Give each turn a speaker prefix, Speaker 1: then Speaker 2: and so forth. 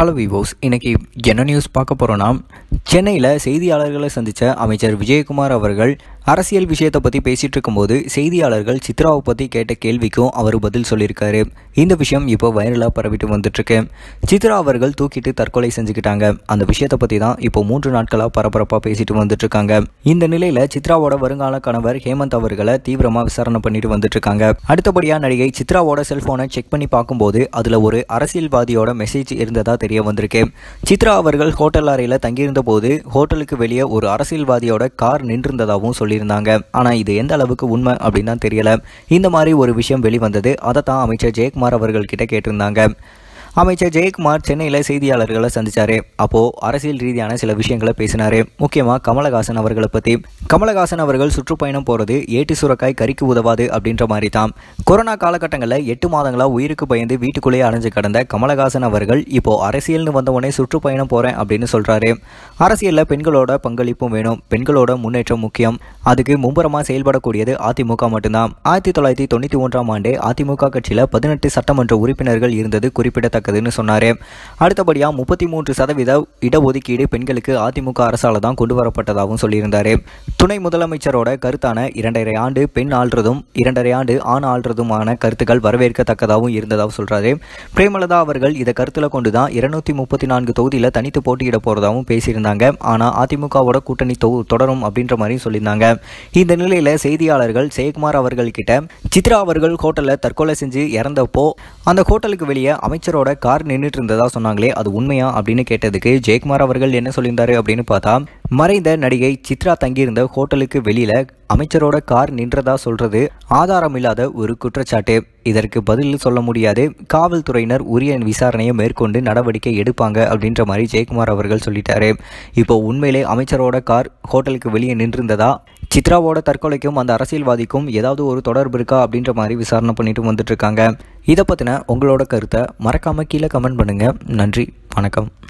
Speaker 1: hello விவோஸ் இன்றைக்கி என்ன news பார்க்க போகிறோன்னா சென்னையில் செய்தியாளர்களை சந்தித்த அமைச்சர் விஜயகுமார் அவர்கள் அரசியல் விஷயத்தை பற்றி பேசிகிட்டு இருக்கும்போது செய்தியாளர்கள் சித்ராவை பற்றி கேட்ட கேள்விக்கும் அவர் பதில் சொல்லியிருக்காரு இந்த விஷயம் இப்போ வைரலாக பரவிட்டு வந்துட்டுருக்கு சித்ரா அவர்கள் தூக்கிட்டு தற்கொலை செஞ்சுக்கிட்டாங்க அந்த விஷயத்தை பற்றி தான் இப்போ மூன்று நாட்களாக பரபரப்பாக பேசிட்டு இருக்காங்க இந்த நிலையில் சித்ராவோட வருங்கால கணவர் ஹேமந்த் அவர்களை தீவிரமாக விசாரணை பண்ணிட்டு இருக்காங்க அடுத்தபடியாக நடிகை சித்ராவோட செல்ஃபோனை செக் பண்ணி பார்க்கும்போது அதில் ஒரு அரசியல்வாதியோட மெசேஜ் இருந்ததாக தெரிய வந்திருக்கு சித்ரா அவர்கள் ஹோட்டல் அறையில் தங்கியிருந்த போது ஹோட்டலுக்கு வெளியே ஒரு அரசியல்வாதியோட கார் நின்றிருந்ததாகவும் சொல்லி சொல்லியிருந்தாங்க ஆனால் இது எந்த அளவுக்கு உண்மை அப்படின்னு தெரியல இந்த மாதிரி ஒரு விஷயம் வெளிவந்தது அதை தான் அமைச்சர் ஜெயக்குமார் அவர்கள் கிட்ட கேட்டிருந்தாங்க அமைச்சர் ஜெயக்குமார் சென்னையில் செய்தியாளர்களை சந்தித்தார் அப்போது அரசியல் ரீதியான சில விஷயங்களை பேசினார் முக்கியமாக கமலஹாசன் அவர்களை பற்றி கமலஹாசன் அவர்கள் சுற்றுப்பயணம் போகிறது ஏட்டு சுரக்காய் கறிக்கு உதவாது அப்படின்ற மாதிரி தான் கொரோனா காலகட்டங்களில் எட்டு மாதங்களாக உயிருக்கு பயந்து வீட்டுக்குள்ளேயே அடைஞ்சு கடந்த கமலஹாசன் அவர்கள் இப்போது அரசியல்னு வந்தவொடனே சுற்றுப்பயணம் போகிறேன் அப்படின்னு சொல்கிறாரு அரசியலில் பெண்களோட பங்களிப்பும் வேணும் பெண்களோட முன்னேற்றம் முக்கியம் அதுக்கு மும்புறமாக செயல்படக்கூடியது அதிமுக மட்டும்தான் ஆயிரத்தி தொள்ளாயிரத்தி தொண்ணூற்றி ஒன்றாம் ஆண்டு அதிமுக கட்சியில் பதினெட்டு சட்டமன்ற உறுப்பினர்கள் இருந்தது குறிப்பிடத்தக்க குறிப்பிடத்தக்கதுன்னு சொன்னார் அடுத்தபடியாக முப்பத்தி மூன்று சதவீத இடஒதுக்கீடு பெண்களுக்கு அதிமுக அரசால் தான் கொண்டு வரப்பட்டதாகவும் சொல்லியிருந்தார் துணை முதலமைச்சரோட கருத்தான இரண்டரை ஆண்டு பெண் ஆள்றதும் இரண்டரை ஆண்டு ஆண் ஆள்றதுமான கருத்துக்கள் வரவேற்கத்தக்கதாகவும் இருந்ததாகவும் சொல்கிறாரு பிரேமலதா அவர்கள் இதை கருத்தில் கொண்டு தான் இருநூத்தி முப்பத்தி நான்கு தொகுதியில் தனித்து போட்டியிட போகிறதாகவும் பேசியிருந்தாங்க ஆனால் அதிமுகவோட கூட்டணி தொடரும் அப்படின்ற மாதிரியும் சொல்லியிருந்தாங்க இந்த நிலையில் செய்தியாளர்கள் ஜெயக்குமார் அவர்கள் கிட்ட சித்ரா அவர்கள் ஹோட்டலில் தற்கொலை செஞ்சு இறந்தப்போ அந்த ஹோட்டலுக்கு வெளியே அமைச்சரோட அவரோட கார் நின்றுட்டு இருந்ததா சொன்னாங்களே அது உண்மையா அப்படின்னு கேட்டதுக்கு ஜெயக்குமார் அவர்கள் என்ன சொல்லியிருந்தாரு அப்படின்னு பார்த்தா மறைந்த நடிகை சித்ரா தங்கியிருந்த ஹோட்டலுக்கு வெளியில அமைச்சரோட கார் நின்றதா சொல்றது ஆதாரம் இல்லாத ஒரு குற்றச்சாட்டு இதற்கு பதில் சொல்ல முடியாது காவல்துறையினர் உரிய விசாரணையை மேற்கொண்டு நடவடிக்கை எடுப்பாங்க அப்படின்ற மாதிரி ஜெயக்குமார் அவர்கள் சொல்லிட்டாரு இப்போ உண்மையிலே அமைச்சரோட கார் ஹோட்டலுக்கு வெளியே நின்றிருந்ததா சித்ராவோட தற்கொலைக்கும் அந்த அரசியல்வாதிக்கும் ஏதாவது ஒரு தொடர்பு இருக்கா அப்படின்ற மாதிரி விசாரணை பண்ணிட்டு வந்துட்டு இருக்காங்க இதை பற்றின உங்களோட கருத்தை மறக்காமல் கீழே கமெண்ட் பண்ணுங்கள் நன்றி வணக்கம்